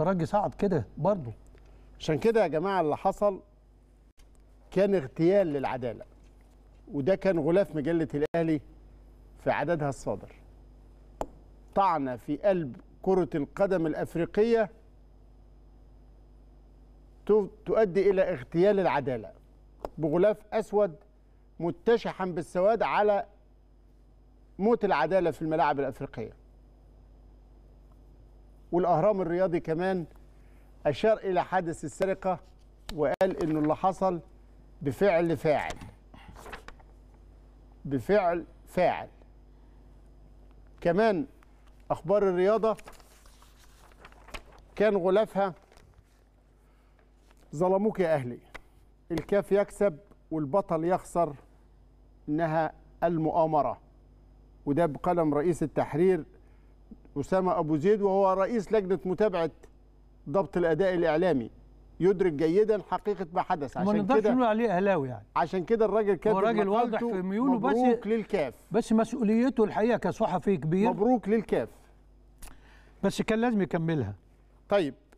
الترجي صعد كده برضه عشان كده يا جماعه اللي حصل كان اغتيال للعداله وده كان غلاف مجله الاهلي في عددها الصادر طعن في قلب كره القدم الافريقيه تؤدي الى اغتيال العداله بغلاف اسود متشحا بالسواد على موت العداله في الملاعب الافريقيه والاهرام الرياضي كمان اشار الى حادث السرقه وقال انه اللي حصل بفعل فاعل بفعل فاعل كمان اخبار الرياضه كان غلافها ظلموك يا اهلي الكاف يكسب والبطل يخسر انها المؤامره وده بقلم رئيس التحرير أسامة أبو زيد وهو رئيس لجنة متابعة ضبط الأداء الإعلامي يدرك جيدا حقيقه ما حدث عشان كده ما نقدرش نقول عليه اهلاوي يعني عشان كده الراجل كاتب هو راجل واضح في ميوله بس مبروك للكاف بس مسؤوليته الحقيقه كصحفي كبير مبروك للكاف بس كان لازم يكملها طيب